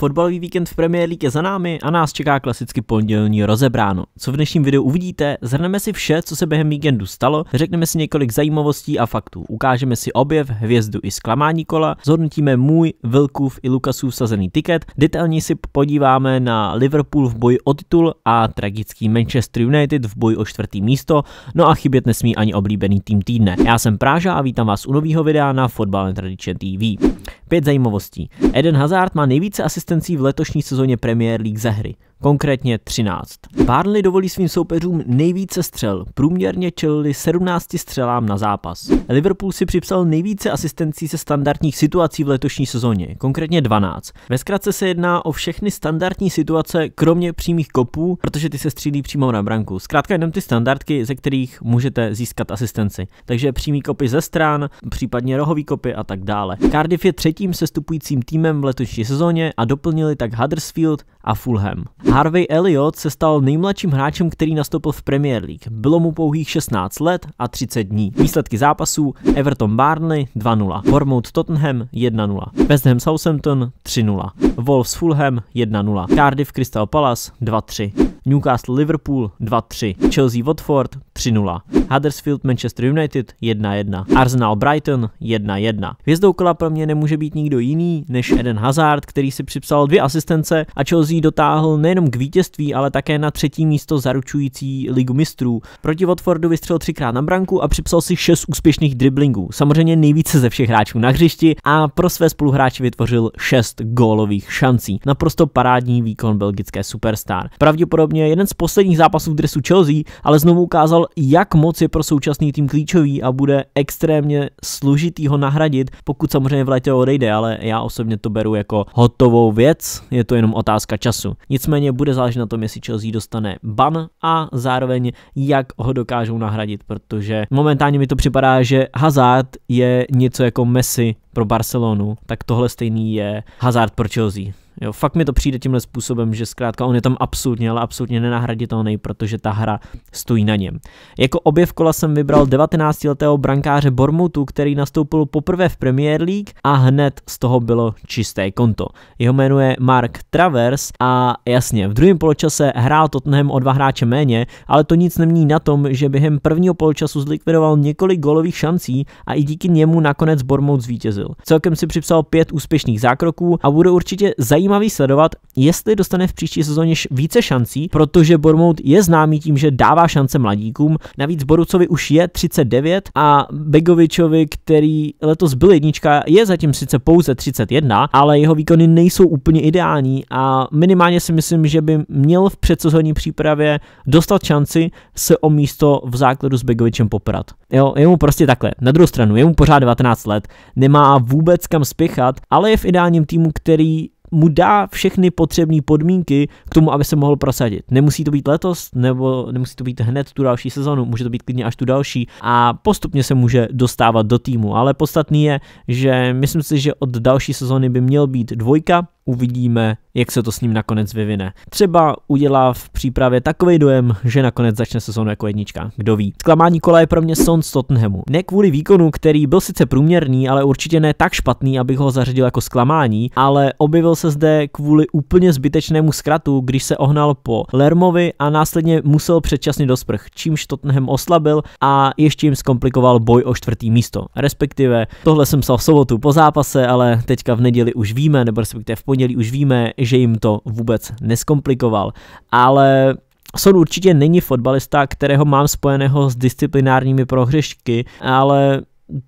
Fotbalový víkend v Premier League je za námi a nás čeká klasicky pondělní rozebráno. Co v dnešním videu uvidíte, zhrneme si vše, co se během víkendu stalo, řekneme si několik zajímavostí a faktů, ukážeme si objev, hvězdu i zklamání kola, zhodnotíme můj, Vilkův i Lukasův sazený tiket, detailně si podíváme na Liverpool v boji o titul a tragický Manchester United v boji o čtvrtý místo, no a chybět nesmí ani oblíbený tým týdne. Já jsem Práža a vítám vás u nového videa na Fotbal Tradition TV. Pět zajímavostí. Eden Hazard má nejvíce asistentů asistencí v letošní sezóně Premier League za hry konkrétně 13. Barnley dovolí svým soupeřům nejvíce střel, průměrně čelili 17 střelám na zápas. Liverpool si připsal nejvíce asistencí ze standardních situací v letošní sezóně, konkrétně 12. Ve zkratce se jedná o všechny standardní situace, kromě přímých kopů, protože ty se střílí přímo na branku. Zkrátka jenom ty standardky, ze kterých můžete získat asistenci. Takže přímý kopy ze stran, případně rohový kopy a tak dále. Cardiff je třetím sestupujícím týmem v letošní sezóně a doplnili tak Huddersfield, a Fulham. Harvey Elliott se stal nejmladším hráčem, který nastoupil v Premier League. Bylo mu pouhých 16 let a 30 dní. Výsledky zápasů Everton Barnley 2-0, Bournemouth Tottenham 1-0, West Ham Southampton 3-0, Wolves Fulham 1-0, Cardiff Crystal Palace 2-3, Newcastle Liverpool 2-3, Chelsea Watford 3-0, Huddersfield Manchester United 1-1, Arsenal Brighton 1-1. Hvězdou kola pro mě nemůže být nikdo jiný než Eden Hazard, který si připsal dvě asistence a Chelsea Chelsea dotáhl nejenom k vítězství, ale také na třetí místo zaručující ligu mistrů. Proti Watfordu vystřelil třikrát na branku a připsal si šest úspěšných driblingů, samozřejmě nejvíce ze všech hráčů na hřišti a pro své spoluhráče vytvořil šest gólových šancí. Naprosto parádní výkon belgické superstar. Pravděpodobně jeden z posledních zápasů v dresu Chelsea, ale znovu ukázal, jak moc je pro současný tým klíčový a bude extrémně složitý ho nahradit, pokud samozřejmě v létě odejde, ale já osobně to beru jako hotovou věc, je to jenom otázka času. Nicméně bude záležet na tom, jestli Chelsea dostane ban a zároveň jak ho dokážou nahradit, protože momentálně mi to připadá, že Hazard je něco jako Messi pro Barcelonu, tak tohle stejný je Hazard pro Chelsea. Jo, fakt mi to přijde tímhle způsobem, že zkrátka on je tam absolutně, ale absolutně nenahraditelný, protože ta hra stojí na něm. Jako objev kola jsem vybral 19-letého brankáře Bormutu, který nastoupil poprvé v Premier League a hned z toho bylo čisté konto. Jeho jméno je Mark Travers a jasně, v druhém poločase hrál Tottenham o dva hráče méně, ale to nic nemění na tom, že během prvního poločasu zlikvidoval několik golových šancí a i díky němu nakonec Bormut zvítězil. Celkem si připsal pět úspěšných zákroků a bude určitě zajímavý sledovat, jestli dostane v příští sezóně více šancí, protože Bormout je známý tím, že dává šance mladíkům. Navíc Borucovi už je 39 a Begovičovi, který letos byl jednička, je zatím sice pouze 31, ale jeho výkony nejsou úplně ideální a minimálně si myslím, že by měl v předsezónní přípravě dostat šanci se o místo v základu s Begovičem poprat. Jo, je mu prostě takhle. Na druhou stranu, je mu pořád 19 let, nemá vůbec kam spěchat, ale je v ideálním týmu, který mu dá všechny potřebné podmínky k tomu, aby se mohl prosadit. Nemusí to být letos, nebo nemusí to být hned tu další sezonu, může to být klidně až tu další a postupně se může dostávat do týmu, ale podstatný je, že myslím si, že od další sezony by měl být dvojka, uvidíme, jak se to s ním nakonec vyvine. Třeba udělá v přípravě takový dojem, že nakonec začne sezónu jako jednička, kdo ví. Zklamání kola je pro mě Son z Tottenhamu. Ne kvůli výkonu, který byl sice průměrný, ale určitě ne tak špatný, abych ho zařadil jako zklamání, ale objevil se zde kvůli úplně zbytečnému zkratu, když se ohnal po Lermovi a následně musel předčasně do sprch, čímž Tottenham oslabil a ještě jim zkomplikoval boj o čtvrtý místo. Respektive, tohle jsem psal v sobotu po zápase, ale teďka v neděli už víme, nebo respektive v pondělí už víme, že jim to vůbec neskomplikoval. Ale Son určitě není fotbalista, kterého mám spojeného s disciplinárními prohřešky, ale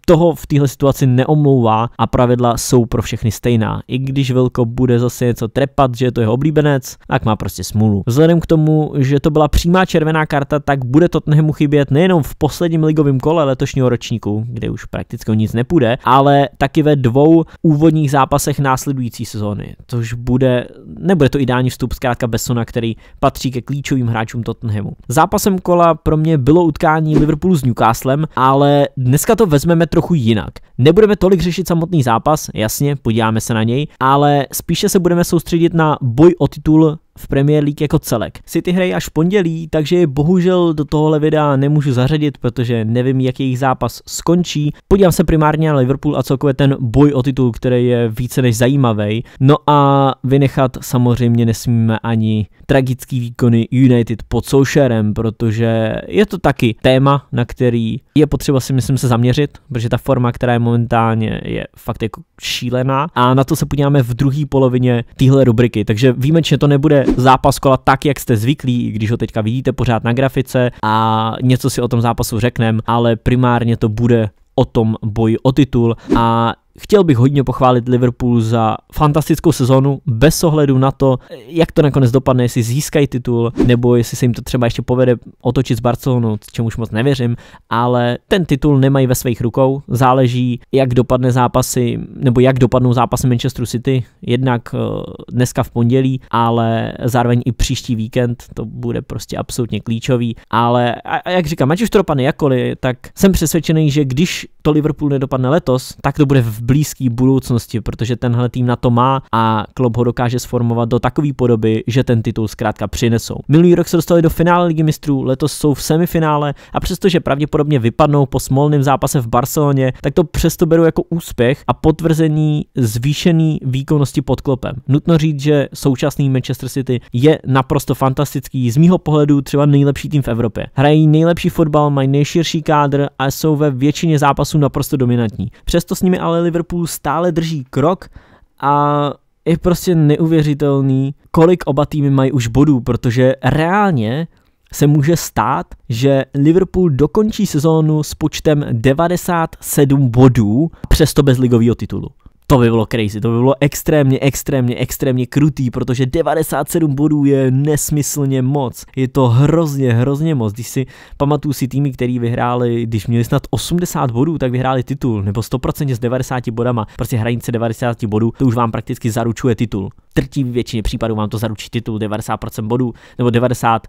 toho v téhle situaci neomlouvá a pravidla jsou pro všechny stejná. I když Vilko bude zase něco trepat, že je to jeho oblíbenec, tak má prostě smůlu. Vzhledem k tomu, že to byla přímá červená karta, tak bude to Tottenhamu chybět nejenom v posledním ligovém kole letošního ročníku, kde už prakticky nic nepůjde, ale taky ve dvou úvodních zápasech následující sezóny, což bude, nebude to ideální vstup zkrátka Besona, který patří ke klíčovým hráčům Tottenhamu. Zápasem kola pro mě bylo utkání Liverpoolu s Newcastlem, ale dneska to vezme vezmeme trochu jinak. Nebudeme tolik řešit samotný zápas, jasně, podíváme se na něj, ale spíše se budeme soustředit na boj o titul v Premier League jako celek. City hrají až pondělí, takže bohužel do tohohle videa nemůžu zařadit, protože nevím, jak jejich zápas skončí. Podívám se primárně na Liverpool a celkově ten boj o titul, který je více než zajímavý. No a vynechat samozřejmě nesmíme ani tragický výkony United pod Soušerem, protože je to taky téma, na který je potřeba si myslím se zaměřit, protože ta forma, která je momentálně, je fakt jako šílená. A na to se podíváme v druhé polovině téhle rubriky, takže výjimečně to nebude zápas kola tak, jak jste zvyklí, když ho teďka vidíte pořád na grafice a něco si o tom zápasu řekneme, ale primárně to bude o tom boji o titul a chtěl bych hodně pochválit Liverpool za fantastickou sezonu, bez ohledu na to, jak to nakonec dopadne, jestli získají titul, nebo jestli se jim to třeba ještě povede otočit s Barcelonou, čemuž moc nevěřím, ale ten titul nemají ve svých rukou, záleží, jak dopadne zápasy, nebo jak dopadnou zápasy Manchester City, jednak eh, dneska v pondělí, ale zároveň i příští víkend, to bude prostě absolutně klíčový, ale a jak říkám, ať už to dopadne jakkoliv, tak jsem přesvědčený, že když to Liverpool nedopadne letos, tak to bude v blízké budoucnosti, protože tenhle tým na to má a klub ho dokáže sformovat do takové podoby, že ten titul zkrátka přinesou. Minulý rok se dostali do finále ligy mistrů, letos jsou v semifinále a přestože pravděpodobně vypadnou po smolném zápase v Barceloně, tak to přesto beru jako úspěch a potvrzení zvýšený výkonnosti pod Klopem. Nutno říct, že současný Manchester City je naprosto fantastický, z mýho pohledu třeba nejlepší tým v Evropě. Hrají nejlepší fotbal, mají nejširší kádr a jsou ve většině zápasů naprosto dominantní. Přesto s nimi ale Liverpool stále drží krok a je prostě neuvěřitelný, kolik oba týmy mají už bodů, protože reálně se může stát, že Liverpool dokončí sezónu s počtem 97 bodů, přesto bez ligového titulu. To by bylo crazy, to by bylo extrémně, extrémně, extrémně krutý, protože 97 bodů je nesmyslně moc. Je to hrozně, hrozně moc. Když si pamatuju si týmy, který vyhráli, když měli snad 80 bodů, tak vyhráli titul, nebo 100% s 90 bodama. Prostě hranice 90 bodů, to už vám prakticky zaručuje titul. Trtí většině případů vám to zaručí titul 90% bodů, nebo 90,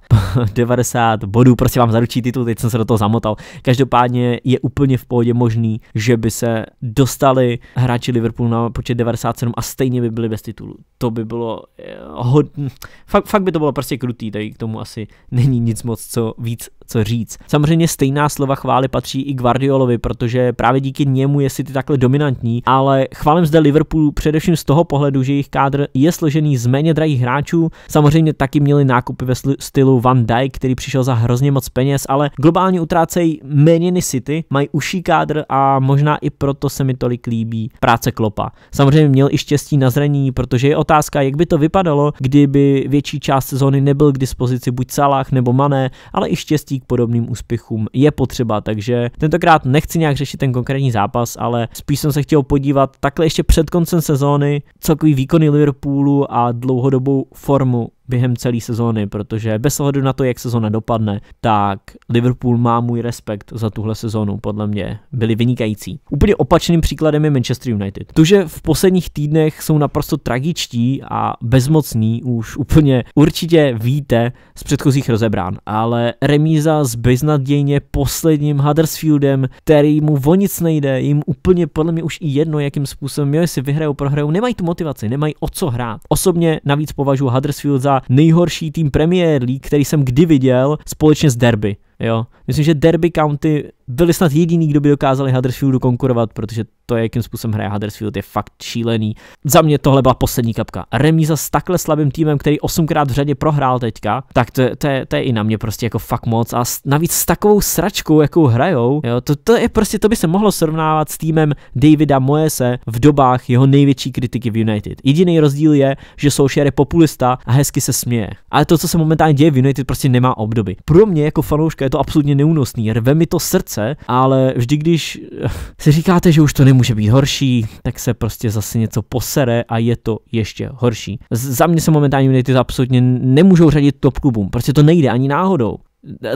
90 bodů, prostě vám zaručí titul, teď jsem se do toho zamotal. Každopádně je úplně v pohodě možný, že by se dostali hráči Liverpoolu na počet 97 a stejně by byli bez titulu. To by bylo eh, hodně, fakt, fakt by to bylo prostě krutý, tady k tomu asi není nic moc co víc co říct. Samozřejmě stejná slova chvály patří i Guardiolovi, protože právě díky němu je City takhle dominantní, ale chválím zde Liverpoolu především z toho pohledu, že jejich kádr je složený z méně drahých hráčů. Samozřejmě taky měli nákupy ve stylu Van Dijk, který přišel za hrozně moc peněz, ale globálně utrácejí méně než City, mají užší kádr a možná i proto se mi tolik líbí práce Klopp Klopa. Samozřejmě měl i štěstí na zranění, protože je otázka, jak by to vypadalo, kdyby větší část sezóny nebyl k dispozici buď Salah nebo Mané, ale i štěstí k podobným úspěchům je potřeba, takže tentokrát nechci nějak řešit ten konkrétní zápas, ale spíš jsem se chtěl podívat takhle ještě před koncem sezóny celkový výkony Liverpoolu a dlouhodobou formu během celé sezóny, protože bez ohledu na to, jak sezóna dopadne, tak Liverpool má můj respekt za tuhle sezónu, podle mě byli vynikající. Úplně opačným příkladem je Manchester United. To, že v posledních týdnech jsou naprosto tragičtí a bezmocní, už úplně určitě víte z předchozích rozebrán, ale remíza s beznadějně posledním Huddersfieldem, který mu o nic nejde, jim úplně podle mě už i jedno, jakým způsobem, jo, jestli vyhrajou, prohrajou, nemají tu motivaci, nemají o co hrát. Osobně navíc považuji Huddersfield za za nejhorší tým Premier League, který jsem kdy viděl, společně s Derby. Jo. Myslím, že Derby County byli snad jediný, kdo by dokázali Huddersfieldu konkurovat, protože to, jakým způsobem hraje Huddersfield, je fakt šílený. Za mě tohle byla poslední kapka. Remíza s takhle slabým týmem, který osmkrát v řadě prohrál teďka, tak to, to, je, to je i na mě prostě jako fakt moc. A s, navíc s takovou sračkou, jakou hrajou, jo, to, to, je prostě, to by se mohlo srovnávat s týmem Davida Moese v dobách jeho největší kritiky v United. Jediný rozdíl je, že Solskjaer je populista a hezky se směje. Ale to, co se momentálně děje v United, prostě nemá obdoby. Pro mě jako fanouška je to absolutně neúnosný. Rve mi to srdce situace, ale vždy, když eh, si říkáte, že už to nemůže být horší, tak se prostě zase něco posere a je to ještě horší. Za mě se momentálně United absolutně nemůžou řadit top klubům, prostě to nejde ani náhodou. Eh,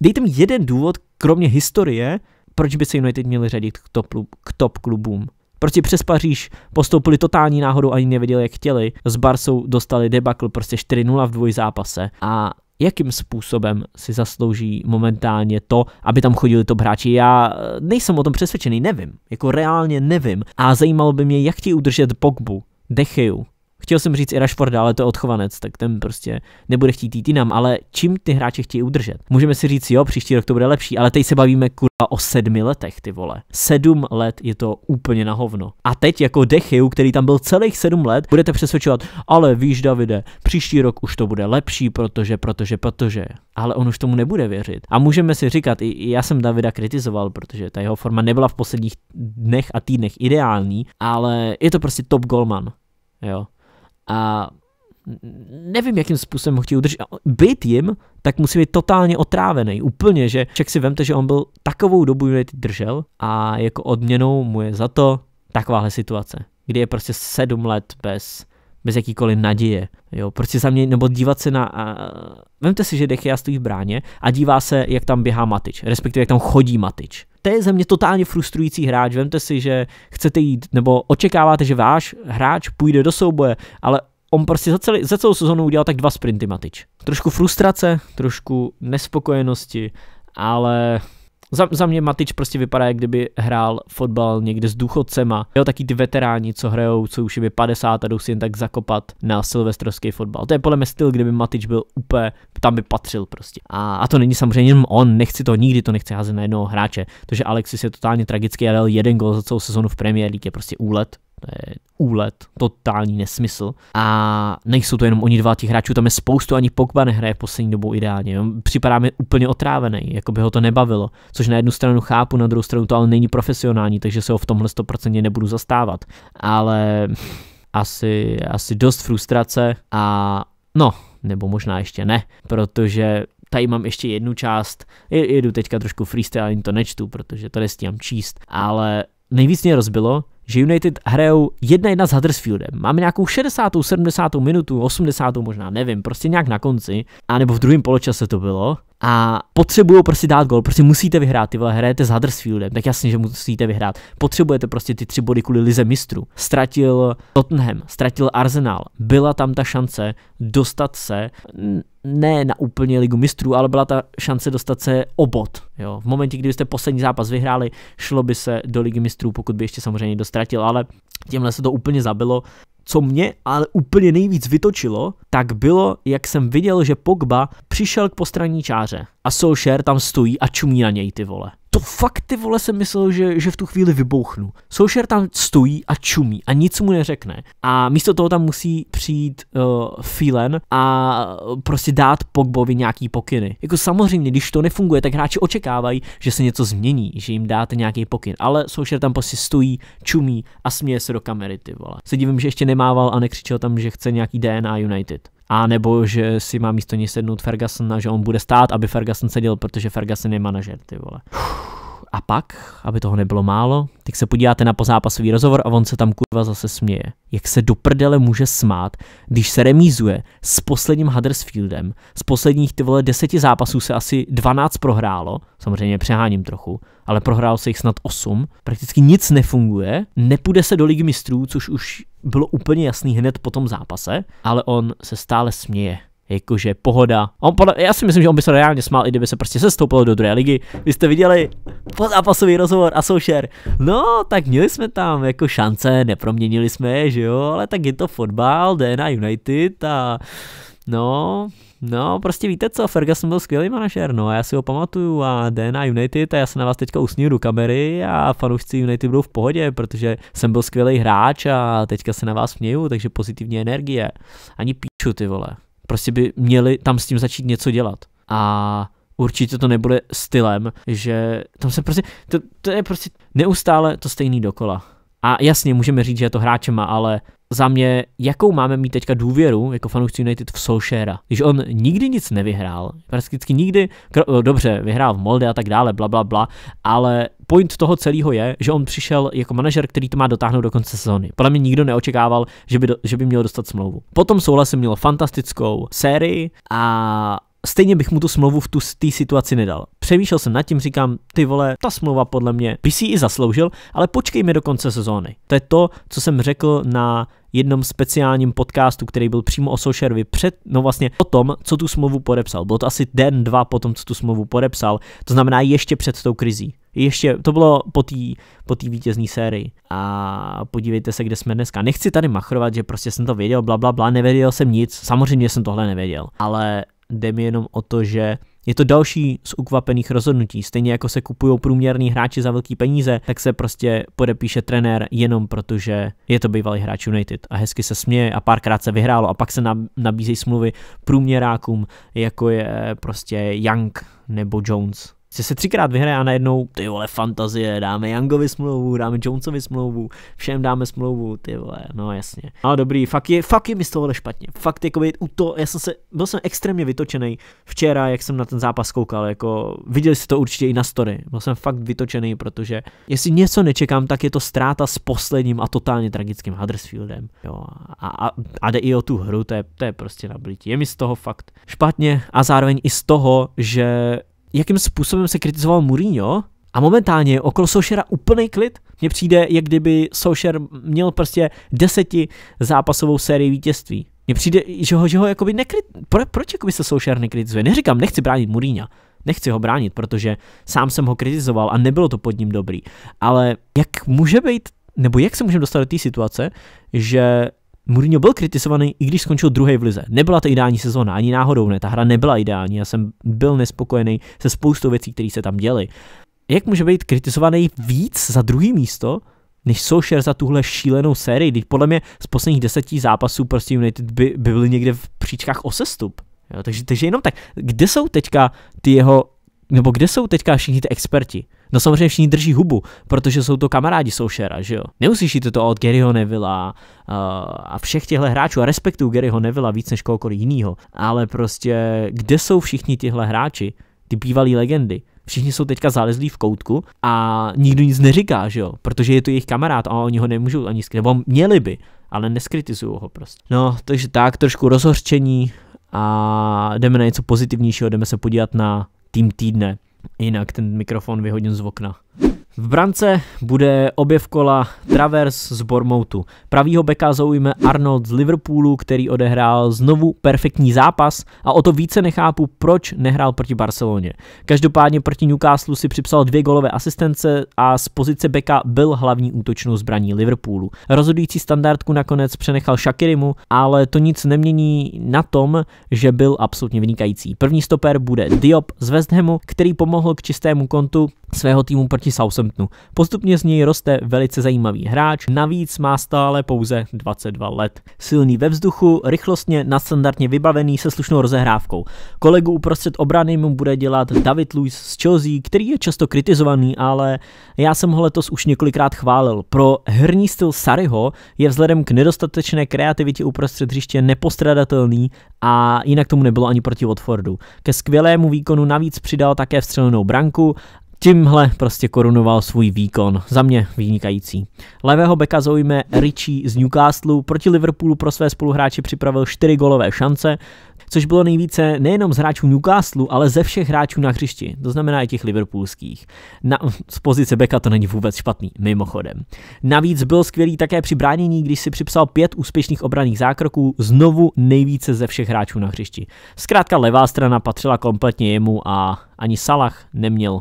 dejte mi jeden důvod, kromě historie, proč by se United měli řadit k top, k top klubům. Prostě přes Paříž postoupili totální náhodou, ani nevěděli, jak chtěli. S Barsou dostali debakl prostě 4-0 v dvojzápase a jakým způsobem si zaslouží momentálně to, aby tam chodili top hráči. Já eh, nejsem o tom přesvědčený, nevím, jako reálně nevím. A zajímalo by mě, jak ti udržet Pogbu, Decheu, Chtěl jsem říct i Rashford, ale to je odchovanec, tak ten prostě nebude chtít jít jinam, ale čím ty hráče chtějí udržet? Můžeme si říct, jo, příští rok to bude lepší, ale teď se bavíme kurva o sedmi letech, ty vole. Sedm let je to úplně na hovno. A teď jako Dechiu, který tam byl celých sedm let, budete přesvědčovat, ale víš, Davide, příští rok už to bude lepší, protože, protože, protože. Ale on už tomu nebude věřit. A můžeme si říkat, i já jsem Davida kritizoval, protože ta jeho forma nebyla v posledních dnech a týdnech ideální, ale je to prostě top golman. Jo a nevím, jakým způsobem ho chtějí udržet. Být jim, tak musí být totálně otrávený, úplně, že však si vemte, že on byl takovou dobu United držel a jako odměnou mu je za to takováhle situace, kdy je prostě sedm let bez bez jakýkoliv naděje. Jo, proč prostě za mě, nebo dívat se na... A, vemte si, že Dechia stojí v bráně a dívá se, jak tam běhá Matič, respektive jak tam chodí Matič. To je ze mě totálně frustrující hráč. Vemte si, že chcete jít, nebo očekáváte, že váš hráč půjde do souboje, ale on prostě za, celý, za celou sezonu udělal tak dva sprinty Matič. Trošku frustrace, trošku nespokojenosti, ale za, za mě Matič prostě vypadá, jak kdyby hrál fotbal někde s důchodcema. Jo, taky ty veteráni, co hrajou, co už je 50 a jdou si jen tak zakopat na silvestrovský fotbal. To je podle mě styl, kdyby Matič byl úplně, tam by patřil prostě. A, a to není samozřejmě jenom on, nechci to nikdy, to nechci házet na jednoho hráče. To, že Alexis je totálně tragický a dal jeden gol za celou sezonu v Premier League, je prostě úlet, to je úlet, totální nesmysl. A nejsou to jenom oni dva, těch hráčů tam je spoustu, ani Pogba nehraje poslední dobou ideálně. Jo? Připadá mi úplně otrávený, jako by ho to nebavilo. Což na jednu stranu chápu, na druhou stranu to ale není profesionální, takže se ho v tomhle 100% nebudu zastávat. Ale asi, asi dost frustrace a no, nebo možná ještě ne, protože tady mám ještě jednu část, jedu teďka trošku freestyle, ani to nečtu, protože to nestíhám číst, ale nejvíc mě rozbilo, že United hrajou 1-1 s Huddersfieldem. Máme nějakou 60., 70. minutu, 80. možná, nevím, prostě nějak na konci, anebo v druhém poločase to bylo a potřebují prostě dát gol, prostě musíte vyhrát, ty vole, hrajete s Huddersfieldem, tak jasně, že musíte vyhrát. Potřebujete prostě ty tři body kvůli lize mistru. Ztratil Tottenham, ztratil Arsenal, byla tam ta šance dostat se ne na úplně ligu mistrů, ale byla ta šance dostat se o bod. Jo. V momentě, kdy jste poslední zápas vyhráli, šlo by se do ligy mistrů, pokud by ještě samozřejmě dostratil, ale těmhle se to úplně zabilo co mě ale úplně nejvíc vytočilo, tak bylo, jak jsem viděl, že Pogba přišel k postranní čáře a Solskjaer tam stojí a čumí na něj ty vole to fakt ty vole jsem myslel, že, že v tu chvíli vybouchnu. Soušer tam stojí a čumí a nic mu neřekne. A místo toho tam musí přijít uh, eh, Filen a eh, prostě dát Pogbovi nějaký pokyny. Jako samozřejmě, když to nefunguje, tak hráči očekávají, že se něco změní, že jim dáte nějaký pokyn. Ale Soušer tam prostě stojí, čumí a směje se do kamery, ty vole. Se divím, že ještě nemával a nekřičel tam, že chce nějaký DNA United a nebo že si má místo něj sednout Ferguson a že on bude stát, aby Ferguson seděl, protože Ferguson je manažer, ty vole. A pak, aby toho nebylo málo, tak se podíváte na pozápasový rozhovor a on se tam kurva zase směje. Jak se do prdele může smát, když se remízuje s posledním Huddersfieldem, z posledních ty vole deseti zápasů se asi 12 prohrálo, samozřejmě přeháním trochu, ale prohrál se jich snad 8, prakticky nic nefunguje, nepůjde se do ligy mistrů, což už bylo úplně jasný hned po tom zápase, ale on se stále směje jakože pohoda. On podle, já si myslím, že on by se reálně smál, i kdyby se prostě sestoupil do druhé ligy. Vy jste viděli zápasový rozhovor a soušer. No, tak měli jsme tam jako šance, neproměnili jsme je, že jo, ale tak je to fotbal, DNA United a no, No, prostě víte co, Ferguson byl skvělý manažer, no a já si ho pamatuju a na United a já se na vás teďka usmíju do kamery a fanoušci United budou v pohodě, protože jsem byl skvělý hráč a teďka se na vás směju, takže pozitivní energie. Ani píču ty vole. Prostě by měli tam s tím začít něco dělat. A určitě to nebude stylem, že tam se prostě, to, to je prostě neustále to stejný dokola. A jasně, můžeme říct, že je to hráčema, ale za mě, jakou máme mít teďka důvěru jako fanoušci United v Solskjaera, když on nikdy nic nevyhrál, prakticky nikdy, eh, dobře, vyhrál v Molde a tak dále, bla, bla, bla, ale point toho celého je, že on přišel jako manažer, který to má dotáhnout do konce sezóny. Podle mě nikdo neočekával, že by, do, že by měl dostat smlouvu. Potom souhlasem měl fantastickou sérii a stejně bych mu tu smlouvu v tu té situaci nedal. Přemýšlel jsem nad tím, říkám, ty vole, ta smlouva podle mě by si ji zasloužil, ale počkejme do konce sezóny. To je to, co jsem řekl na jednom speciálním podcastu, který byl přímo o Sošerovi před, no vlastně o tom, co tu smlouvu podepsal. Bylo to asi den, dva po tom, co tu smlouvu podepsal, to znamená ještě před tou krizí. Ještě, to bylo po té po vítězné sérii. A podívejte se, kde jsme dneska. Nechci tady machrovat, že prostě jsem to věděl, bla, bla, bla, nevěděl jsem nic. Samozřejmě jsem tohle nevěděl. Ale jde mi jenom o to, že je to další z ukvapených rozhodnutí. Stejně jako se kupují průměrní hráči za velký peníze, tak se prostě podepíše trenér jenom protože je to bývalý hráč United a hezky se směje a párkrát se vyhrálo a pak se nabízejí smluvy průměrákům, jako je prostě Young nebo Jones že se třikrát vyhraje a najednou, ty vole, fantazie, dáme Youngovi smlouvu, dáme Jonesovi smlouvu, všem dáme smlouvu, ty vole, no jasně. No dobrý, fakt je, fakt je mi z tohohle špatně. Fakt jako u to, já jsem se, byl jsem extrémně vytočený včera, jak jsem na ten zápas koukal, jako viděli jste to určitě i na story. Byl jsem fakt vytočený, protože jestli něco nečekám, tak je to ztráta s posledním a totálně tragickým Huddersfieldem. Jo, a, a, a jde i o tu hru, to je, to je prostě na blítí. Je mi z toho fakt špatně a zároveň i z toho, že jakým způsobem se kritizoval Mourinho, a momentálně je okolo Sošera úplný klid. Mně přijde, jak kdyby Sošer měl prostě deseti zápasovou sérii vítězství. Mně přijde, že ho, že ho jakoby nekrit... Pro, proč jakoby se Sošer nekritizuje? Neříkám, nechci bránit Mourinho. Nechci ho bránit, protože sám jsem ho kritizoval a nebylo to pod ním dobrý. Ale jak může být, nebo jak se můžeme dostat do té situace, že Mourinho byl kritizovaný, i když skončil druhý v lize. Nebyla to ideální sezóna, ani náhodou ne, ta hra nebyla ideální, já jsem byl nespokojený se spoustou věcí, které se tam děly. Jak může být kritizovaný víc za druhý místo, než Solskjaer za tuhle šílenou sérii, když podle mě z posledních deseti zápasů prostě United by, by byly někde v příčkách o sestup. Jo, takže, takže jenom tak, kde jsou teďka ty jeho, nebo kde jsou teďka všichni ty experti? No samozřejmě všichni drží hubu, protože jsou to kamarádi Soušera, že jo. Neuslyšíte to od Garyho Nevilla uh, a všech těchto hráčů a respektuju Garyho Nevilla víc než kohokoliv jiného, ale prostě kde jsou všichni tihle hráči, ty bývalí legendy? Všichni jsou teďka zalezlí v koutku a nikdo nic neříká, že jo, protože je to jejich kamarád a oni ho nemůžou ani skrytit. nebo měli by, ale neskritizují ho prostě. No, takže tak, trošku rozhorčení a jdeme na něco pozitivnějšího, jdeme se podívat na tým týdne. Jinak ten mikrofon vyhodím z okna. V brance bude objev kola Travers z Bormoutu. Pravýho beka zaujme Arnold z Liverpoolu, který odehrál znovu perfektní zápas a o to více nechápu, proč nehrál proti Barceloně. Každopádně proti Newcastle si připsal dvě golové asistence a z pozice beka byl hlavní útočnou zbraní Liverpoolu. Rozhodující standardku nakonec přenechal Shakirimu, ale to nic nemění na tom, že byl absolutně vynikající. První stoper bude Diop z West Hamu, který pomohl k čistému kontu svého týmu proti Southamptonu Southamptonu. Postupně z něj roste velice zajímavý hráč, navíc má stále pouze 22 let. Silný ve vzduchu, rychlostně, nadstandardně vybavený se slušnou rozehrávkou. Kolegu uprostřed obrany mu bude dělat David Luiz z Chelsea, který je často kritizovaný, ale já jsem ho letos už několikrát chválil. Pro herní styl Sariho je vzhledem k nedostatečné kreativitě uprostřed hřiště nepostradatelný a jinak tomu nebylo ani proti Watfordu. Ke skvělému výkonu navíc přidal také vstřelenou branku Tímhle prostě korunoval svůj výkon, za mě vynikající. Levého beka zaujme Richie z Newcastle, proti Liverpoolu pro své spoluhráče připravil 4 golové šance, což bylo nejvíce nejenom z hráčů Newcastle, ale ze všech hráčů na hřišti, to znamená i těch liverpoolských. Na, z pozice beka to není vůbec špatný, mimochodem. Navíc byl skvělý také při bránění, když si připsal pět úspěšných obraných zákroků, znovu nejvíce ze všech hráčů na hřišti. Zkrátka levá strana patřila kompletně jemu a ani Salah neměl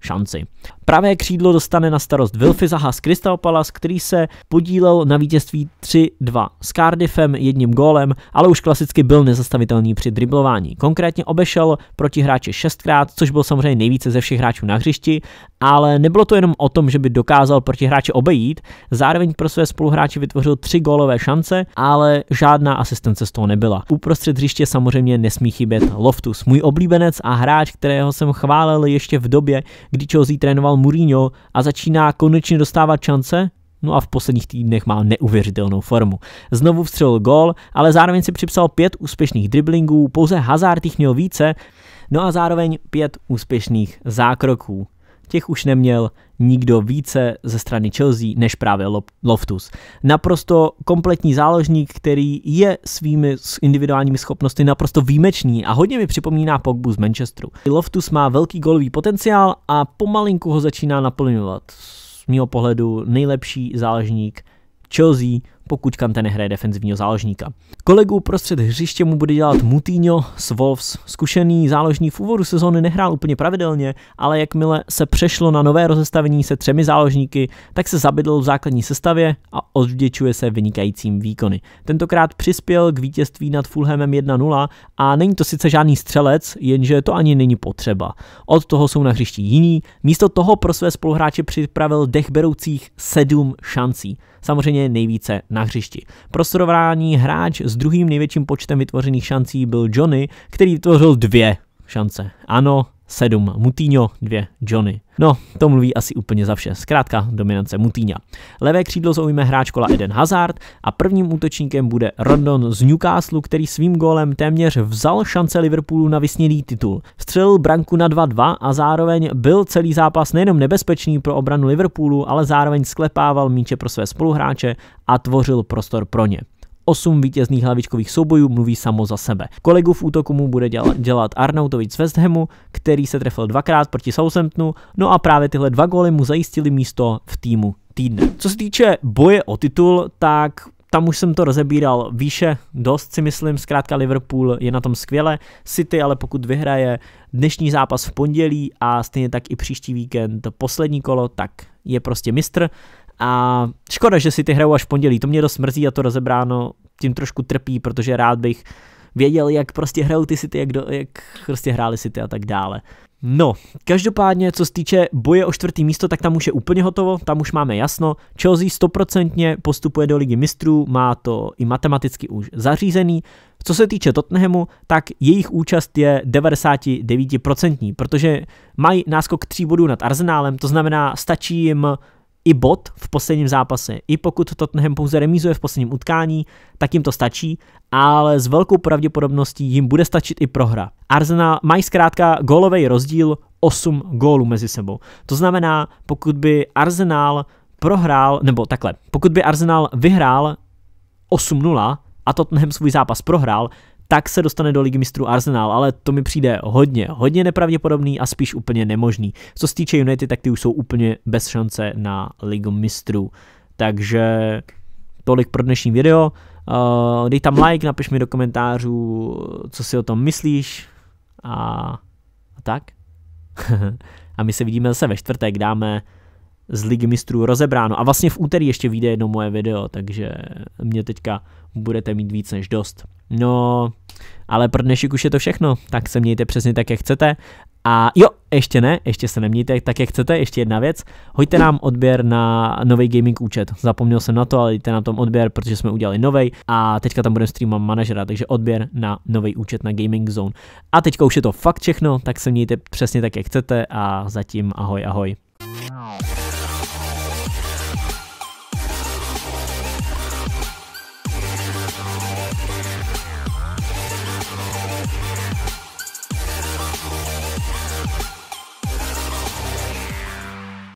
上嘴。Pravé křídlo dostane na starost Wilfy Zaha z Crystal Palace, který se podílel na vítězství 3-2 s Cardiffem jedním gólem, ale už klasicky byl nezastavitelný při driblování. Konkrétně obešel proti hráče šestkrát, což byl samozřejmě nejvíce ze všech hráčů na hřišti, ale nebylo to jenom o tom, že by dokázal proti hráče obejít, zároveň pro své spoluhráče vytvořil tři gólové šance, ale žádná asistence z toho nebyla. Uprostřed hřiště samozřejmě nesmí chybět Loftus, můj oblíbenec a hráč, kterého jsem chválil ještě v době, kdy Chelsea trénoval Mourinho a začíná konečně dostávat šance? No a v posledních týdnech má neuvěřitelnou formu. Znovu vstřelil gol, ale zároveň si připsal pět úspěšných driblingů, pouze Hazard jich měl více, no a zároveň pět úspěšných zákroků těch už neměl nikdo více ze strany Chelsea než právě Loftus. Naprosto kompletní záložník, který je svými individuálními schopnostmi naprosto výjimečný a hodně mi připomíná Pogbu z Manchesteru. Loftus má velký golový potenciál a pomalinku ho začíná naplňovat. Z mého pohledu nejlepší záložník Chelsea pokud Kante nehraje defenzivního záložníka. Kolegu prostřed hřiště mu bude dělat Mutýňo z Wolves. Zkušený záložník v úvodu sezóny nehrál úplně pravidelně, ale jakmile se přešlo na nové rozestavení se třemi záložníky, tak se zabydl v základní sestavě a odvděčuje se vynikajícím výkony. Tentokrát přispěl k vítězství nad Fulhamem 1-0 a není to sice žádný střelec, jenže to ani není potřeba. Od toho jsou na hřišti jiní, místo toho pro své spoluhráče připravil dechberoucích sedm šancí. Samozřejmě nejvíce na na hřišti. Pro srovnání hráč s druhým největším počtem vytvořených šancí byl Johnny, který vytvořil dvě šance. Ano, 7 Mutíňo, 2 Johnny. No, to mluví asi úplně za vše. Zkrátka dominance Mutíňa. Levé křídlo zaujme hráč kola Eden Hazard a prvním útočníkem bude Rondon z Newcastle, který svým gólem téměř vzal šance Liverpoolu na vysněný titul. Střelil branku na 2-2 a zároveň byl celý zápas nejenom nebezpečný pro obranu Liverpoolu, ale zároveň sklepával míče pro své spoluhráče a tvořil prostor pro ně. 8 vítězných hlavičkových soubojů mluví samo za sebe. Kolegu v útoku mu bude dělat, dělat Arnautovič West Hamu, který se trefil dvakrát proti Southamptonu, no a právě tyhle dva góly mu zajistili místo v týmu týdne. Co se týče boje o titul, tak tam už jsem to rozebíral výše dost si myslím, zkrátka Liverpool je na tom skvěle, City ale pokud vyhraje dnešní zápas v pondělí a stejně tak i příští víkend poslední kolo, tak je prostě mistr. A škoda, že si ty hrajou až v pondělí, to mě dost mrzí a to rozebráno tím trošku trpí, protože rád bych věděl, jak prostě hrajou ty City, jak, do, jak prostě hráli City a tak dále. No, každopádně, co se týče boje o čtvrtý místo, tak tam už je úplně hotovo, tam už máme jasno. Chelsea stoprocentně postupuje do ligy mistrů, má to i matematicky už zařízený. Co se týče Tottenhamu, tak jejich účast je 99%, protože mají náskok 3 bodů nad Arsenálem, to znamená, stačí jim i bod v posledním zápase. I pokud Tottenham pouze remízuje v posledním utkání, tak jim to stačí, ale s velkou pravděpodobností jim bude stačit i prohra. Arsenal mají zkrátka gólový rozdíl 8 gólů mezi sebou. To znamená, pokud by Arsenal prohrál, nebo takhle, pokud by Arsenal vyhrál 8-0 a Tottenham svůj zápas prohrál, tak se dostane do ligy mistrů Arsenal, ale to mi přijde hodně, hodně nepravděpodobný a spíš úplně nemožný. Co se týče United, tak ty už jsou úplně bez šance na ligu mistrů. Takže tolik pro dnešní video. Eh, dej tam like, napiš mi do komentářů, co si o tom myslíš a, a tak. a my se vidíme zase ve čtvrtek, dáme z Ligy mistrů rozebráno. A vlastně v úterý ještě vyjde jedno moje video, takže mě teďka budete mít víc než dost. No, ale pro dnešek už je to všechno, tak se mějte přesně tak, jak chcete. A jo, ještě ne, ještě se nemějte tak, jak chcete, ještě jedna věc. Hoďte nám odběr na nový gaming účet. Zapomněl jsem na to, ale jděte na tom odběr, protože jsme udělali nový a teďka tam budeme streamovat manažera, takže odběr na nový účet na Gaming Zone. A teďka už je to fakt všechno, tak se mějte přesně tak, jak chcete a zatím ahoj, ahoj.